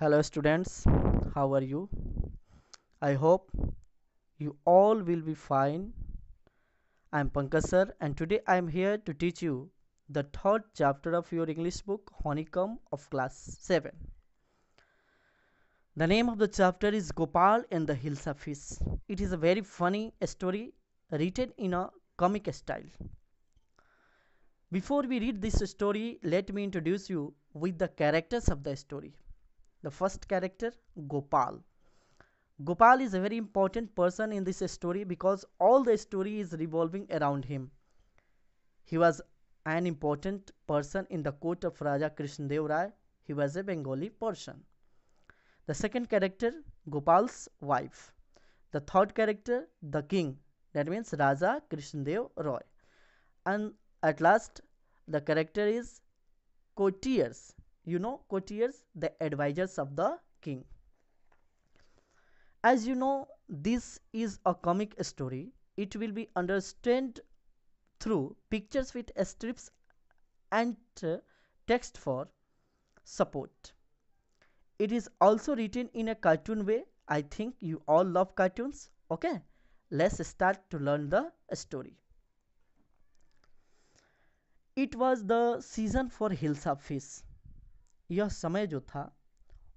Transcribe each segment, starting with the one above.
hello students how are you i hope you all will be fine i am pankaj sir and today i am here to teach you the third chapter of your english book honeycomb of class 7 the name of the chapter is gopal and the hills of fish it is a very funny story written in a comic style before we read this story let me introduce you with the characters of the story the first character, Gopal. Gopal is a very important person in this story because all the story is revolving around him. He was an important person in the court of Raja Krishnadev Rai. He was a Bengali person. The second character, Gopal's wife. The third character, the king, that means Raja Krishnadev Roy. And at last, the character is courtiers you know courtiers the advisors of the king as you know this is a comic story it will be understood through pictures with strips and uh, text for support it is also written in a cartoon way i think you all love cartoons okay let's start to learn the story it was the season for hill fish यह समय जो था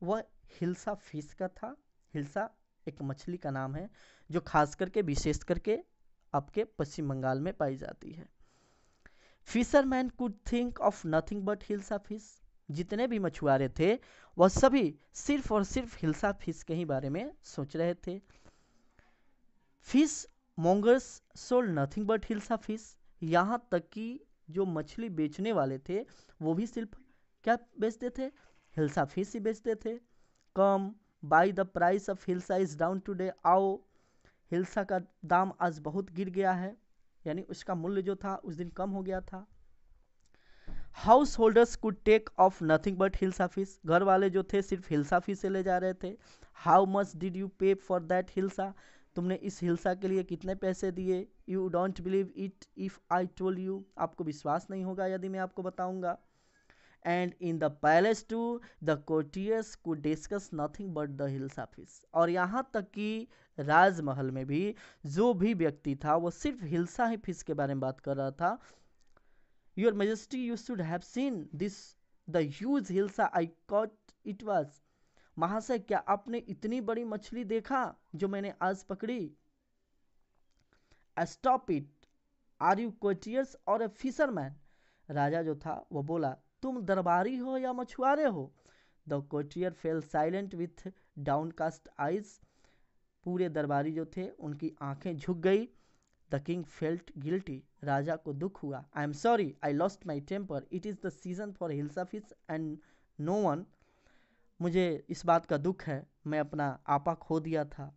वह hilsa fish का था हिल्सा एक मछली का नाम है जो खास करके विशेष करके आपके पश्चिम बंगाल में पाई जाती है fisherman could think of nothing but hilsa fish जितने भी मछुआरे थे वह सभी सिर्फ और सिर्फ हिल्सा फिश के ही बारे में सोच रहे थे fishmongers sold nothing but hilsa fish यहाँ तक कि जो मछली बेचने वाले थे वो भी सिर्फ क्या बेचते थे हिलसा फिश ही बेचते थे come by the price of hilsa is down today आओ हिल्सा का दाम आज बहुत गिर गया है यानी उसका मूल्य जो था उस दिन कम हो गया था householders could take off nothing but hilsa fish घर वाले जो थे सिर्फ हिल्सा फीस ले जा रहे थे how much did you pay for that hilsa तुमने इस हिल्सा के लिए कितने पैसे दिए you don't believe it if I told you आपको विश्वास नहीं होगा यदि मैं आपको बताऊंगा and in the palace to the courtiers could discuss nothing but the hilsa fish और यहाँ तक कि राजमहल में भी जो भी व्यक्ति था वो सिर्फ हिल्सा ही फिस के बारे में बात कर रहा था your majesty you should have seen this the huge hilsa I caught it was महाशय क्या आपने इतनी बड़ी मछली देखा जो मैंने आज पकड़ी stop it are you courtiers or a fisherman राजा जो था वो बोला तुम दरबारी हो या मछुआरे हो the courtier fell silent with downcast eyes पूरे दरबारी जो थे उनकी आंखें झुक गई द किंग फेल्ट गिल्टी राजा को दुख हुआ I am sorry I lost my temper it is the season for hilsa fish and no one मुझे इस बात का दुख है मैं अपना आपा खो दिया था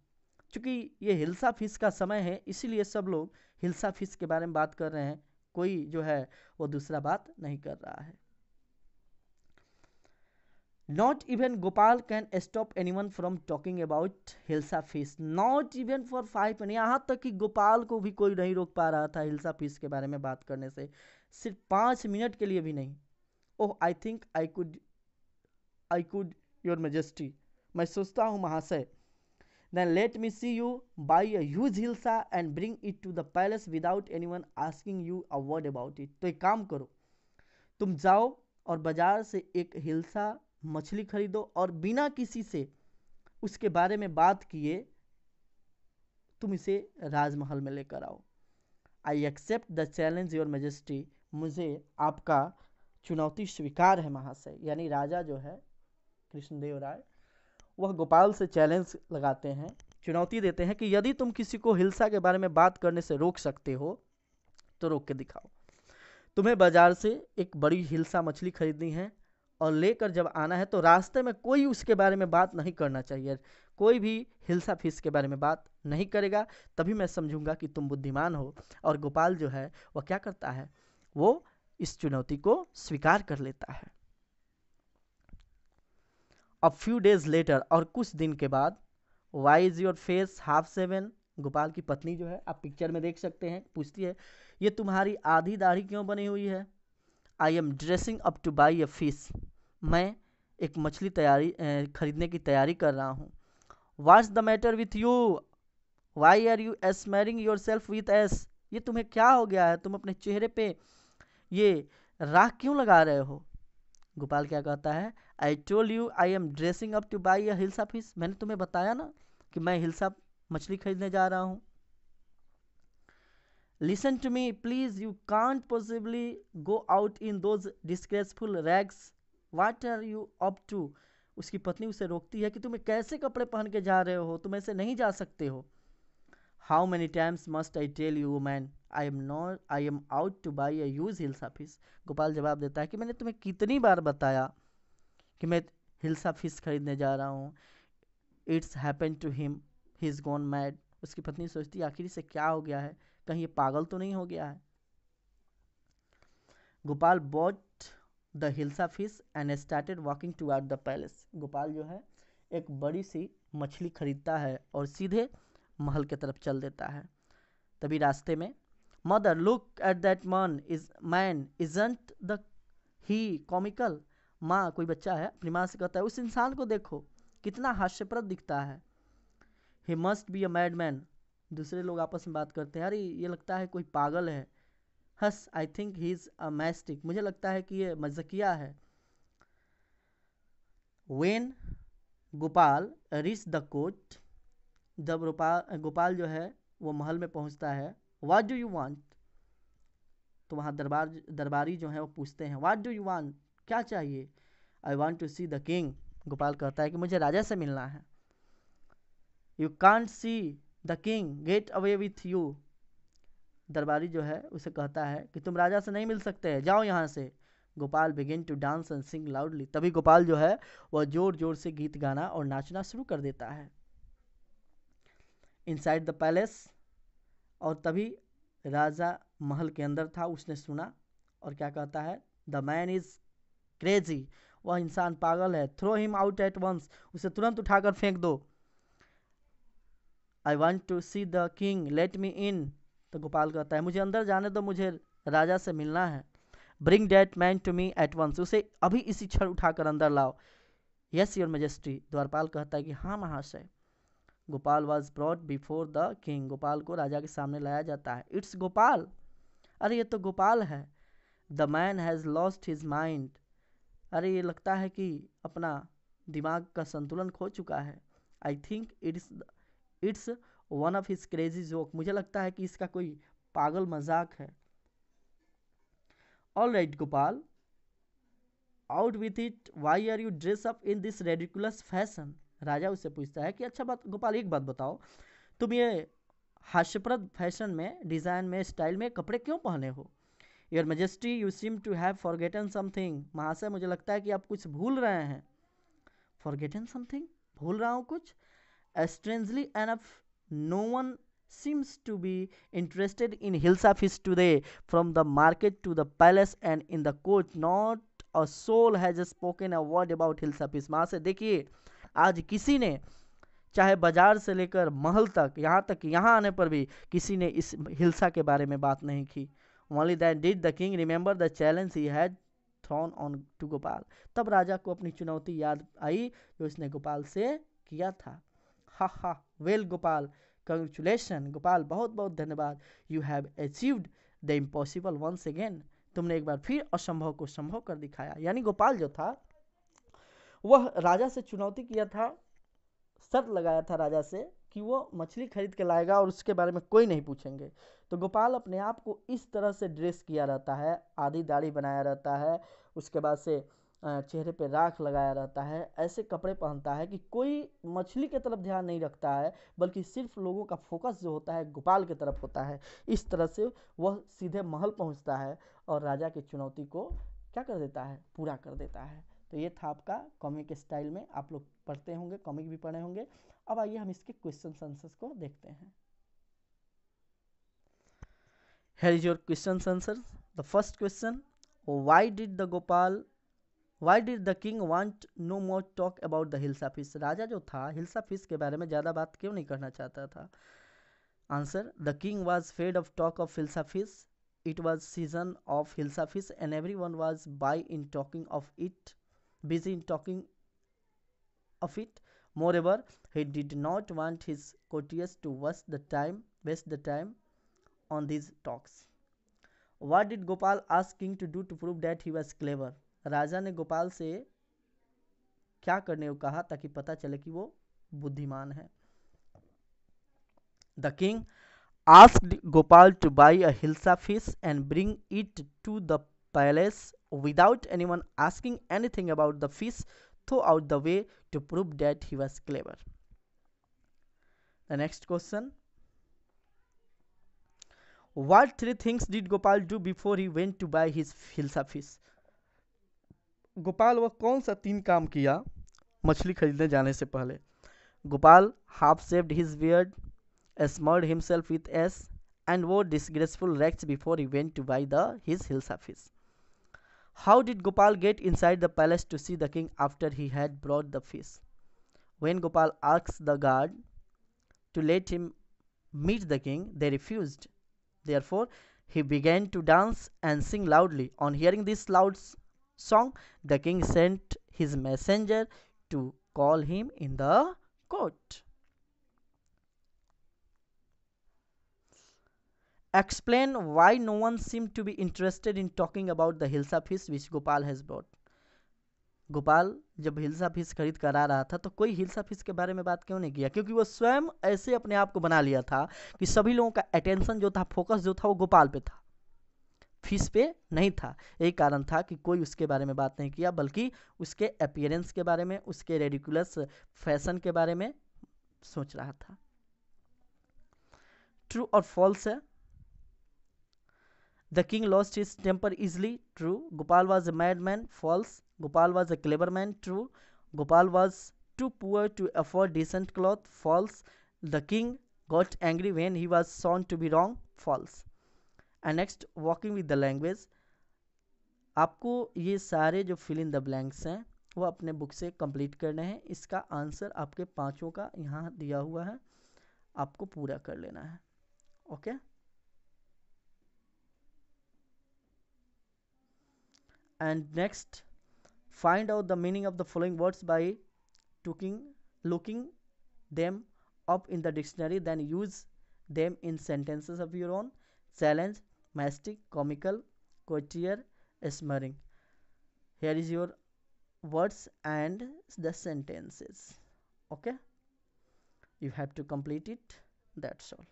चूँकि ये हिल्सा फिश का समय है इसीलिए सब लोग हिल्सा फिश के बारे में बात कर रहे हैं कोई जो है वो दूसरा बात नहीं कर रहा है not even Gopal can stop anyone from talking about hilsa fish not even for five minute यहाँ तक कि गोपाल को भी कोई नहीं रोक पा रहा था हिल्सा फीस के बारे में बात करने से सिर्फ पाँच मिनट के लिए भी नहीं oh I think I could I could your majesty मैं सोचता हूँ महाशय then let me see you buy a hilsa and bring it to the palace without anyone asking you a word about it तो एक काम करो तुम जाओ और बाजार से एक हिल्सा मछली खरीदो और बिना किसी से उसके बारे में बात किए तुम इसे राजमहल में लेकर आओ I accept the challenge your majesty मुझे आपका चुनौती स्वीकार है महाशय यानी राजा जो है कृष्णदेव राय वह गोपाल से चैलेंज लगाते हैं चुनौती देते हैं कि यदि तुम किसी को हिलसा के बारे में बात करने से रोक सकते हो तो रोक के दिखाओ तुम्हें बाजार से एक बड़ी हिलसा मछली खरीदनी है और लेकर जब आना है तो रास्ते में कोई उसके बारे में बात नहीं करना चाहिए कोई भी हिलसा फीस के बारे में बात नहीं करेगा तभी मैं समझूंगा कि तुम बुद्धिमान हो और गोपाल जो है वह क्या करता है वो इस चुनौती को स्वीकार कर लेता है अ फ्यू डेज लेटर और कुछ दिन के बाद why is your face half shaven Gopal की पत्नी जो है आप पिक्चर में देख सकते हैं पूछती है ये तुम्हारी आधी दाढ़ी क्यों बनी हुई है I am dressing up to buy a fish मैं एक मछली तैयारी खरीदने की तैयारी कर रहा हूँ what's the matter with you why are you smearing yourself with ash ये तुम्हें क्या हो गया है तुम अपने चेहरे पे ये राह क्यों लगा रहे हो गोपाल क्या कहता है I told you I am dressing up to buy a hilsa fish मैंने तुम्हें बताया ना कि मैं हिल्सा मछली खरीदने जा रहा हूँ listen to me please you can't possibly go out in those disgraceful rags what are you up to उसकी पत्नी उसे रोकती है कि तुम्हें कैसे कपड़े पहन के जा रहे हो तुम ऐसे नहीं जा सकते हो how many times must I tell you man I am not I am out to buy a huge hilsa fish Gopal जवाब देता है कि मैंने तुम्हें कितनी बार बताया कि मैं हिल्स फिश खरीदने जा रहा हूँ it's happen to him he is gone mad उसकी पत्नी सोचती है आखिर इसे क्या हो गया है कहीं ये पागल तो नहीं हो गया है Gopal bought the hilsa fish and started walking to out the palace Gopal जो है एक बड़ी सी मछली खरीदता है और सीधे महल के तरफ चल देता है तभी रास्ते में mother look at that man is man isn't the he comical माँ कोई बच्चा है अपनी माँ से कहता है उस इंसान को देखो कितना हास्यप्रद दिखता है he must be a mad man दूसरे लोग आपस में बात करते हैं अरे ये लगता है कोई पागल है hush I think he is a mastic मुझे लगता है कि ये मजकिया है वेन गोपाल रिस द कोट जब रूपाल गोपाल जो है वो महल में पहुंचता है वाट डू यू वांट तो वहाँ दरबार दरबारी जो है वो पूछते हैं वाट डू यू वांट क्या चाहिए I want to see the king Gopal कहता है कि मुझे राजा से मिलना है you can't see the king get away with you दरबारी जो है उसे कहता है कि तुम राजा से नहीं मिल सकते जाओ यहाँ से Gopal begin to dance and sing loudly तभी गोपाल जो है वह जोर जोर से गीत गाना और नाचना शुरू कर देता है इनसाइड द पैलेस और तभी राजा महल के अंदर था उसने सुना और क्या कहता है द मैन इज क्रेजी वह इंसान पागल है throw him out at once उसे तुरंत उठाकर फेंक दो I want to see the king let me in तो गोपाल कहता है मुझे अंदर जाने दो मुझे राजा से मिलना है bring that man to me at once उसे अभी इसी क्षण उठाकर अंदर लाओ यस योर मजेस्टी द्वारपाल कहता है कि हाँ महाशय Gopal was brought before the king Gopal को राजा के सामने लाया जाता है इट्स गोपाल अरे ये तो गोपाल है the man has lost his mind अरे ये लगता है कि अपना दिमाग का संतुलन खो चुका है I think it's it's one of his crazy joke मुझे लगता है कि इसका कोई पागल मजाक है all right Gopal out with it why are you dress up in this ridiculous fashion राजा उससे पूछता है कि अच्छा बात गोपाल एक बात बताओ तुम ये हास्यप्रद फैशन में डिज़ाइन में स्टाइल में कपड़े क्यों पहने हो your majesty you seem to have forgotten something महाशय मुझे लगता है कि आप कुछ भूल रहे हैं फॉरगेटन समथिंग भूल रहा हूँ कुछ strangely enough no one seems to be interested in hilsa fish today from the market to the palace and in the court not a soul has spoken a word about hilsa fish वहाँ से देखिए आज किसी ने चाहे बाजार से लेकर महल तक यहाँ तक यहाँ आने पर भी किसी ने इस हिल्सा के बारे में बात नहीं की only then did the king remember the challenge he had thrown on to Gopal तब राजा को अपनी चुनौती याद आई जो इसने गोपाल से किया था हा हा वेल गोपाल कंग्रेचुलेशन गोपाल बहुत बहुत धन्यवाद you have achieved the impossible once again तुमने एक बार फिर असंभव को संभव कर दिखाया यानी गोपाल जो था वह राजा से चुनौती किया था शर्त लगाया था राजा से कि वो मछली खरीद के लाएगा और उसके बारे में कोई नहीं पूछेंगे तो गोपाल अपने आप को इस तरह से ड्रेस किया रहता है आधी दाढ़ी बनाया रहता है उसके बाद से चेहरे पे राख लगाया रहता है ऐसे कपड़े पहनता है कि कोई मछली के तरफ ध्यान नहीं रखता है बल्कि सिर्फ लोगों का फोकस जो होता है गोपाल की तरफ होता है इस तरह से वह सीधे महल पहुंचता है और राजा की चुनौती को क्या कर देता है पूरा कर देता है तो ये था आपका कॉमिक स्टाइल में आप लोग पढ़ते होंगे कॉमिक भी पढ़े होंगे अब आइए हम इसके क्वेश्चन आंसर्स को देखते हैं here is your question answer the first question why did the Gopal Why did the king want no more talk about the hilsa fish राजा जो था the फिश के बारे में ज़्यादा बात क्यों नहीं करना चाहता था answer the king was fed of talk of it was season of hilsa fish and everyone was by in talking of it busy in talking of it moreover he did not want his courtiers to waste the time waste the time on these talks what did gopal ask king to do to prove that he was clever राजा ने गोपाल से क्या करने को कहा ताकि पता चले कि वो बुद्धिमान है the king ask Gopal to buy a fish and bring it to the palace without anyone asking anything about the fish throw out the way to prove that he was clever the next question what three things did Gopal do before he went to buy his hilsa fish Gopal वह कौन सा तीन काम किया मछली खरीदने जाने से पहले Gopal half shaved his beard smeared himself with ash and wore disgraceful rags before he went to buy the his hilsa fish how did Gopal get inside the palace to see the king after he had brought the fish when Gopal आक्स the guard to let him meet the king they refused therefore he began to dance and sing loudly on hearing this loud song, the king sent his messenger to call him in the court. Explain why no one seemed to be interested in talking about the hilsa fish which Gopal has bought Gopal जब hilsa fish खरीद कर आ रहा था तो कोई hilsa fish के बारे में बात क्यों नहीं किया क्योंकि वो स्वयं ऐसे अपने आप को बना लिया था कि सभी लोगों का अटेंशन जो था फोकस जो था वो गोपाल पे था फीस पे नहीं था यही कारण था कि कोई उसके बारे में बात नहीं किया बल्कि उसके अपियरेंस के बारे में उसके रेडिकुलस फैशन के बारे में सोच रहा था ट्रू और फॉल्स है the king lost his temper easily true Gopal was a mad man false Gopal was a clever man true Gopal was too poor to afford decent cloth false the king got angry when he was shown to be wrong false and next walking with the language आपको ये सारे जो fill in the blanks हैं वो अपने book से complete करने हैं इसका आंसर आपके पाँचों का यहाँ दिया हुआ है आपको पूरा कर लेना है okay and next find out the meaning of the following words by tucking looking them up in the dictionary then use them in sentences of your own challenge mastic, comical, courtier, smearing. Here is your words and the sentences. Okay, you have to complete it. That's all.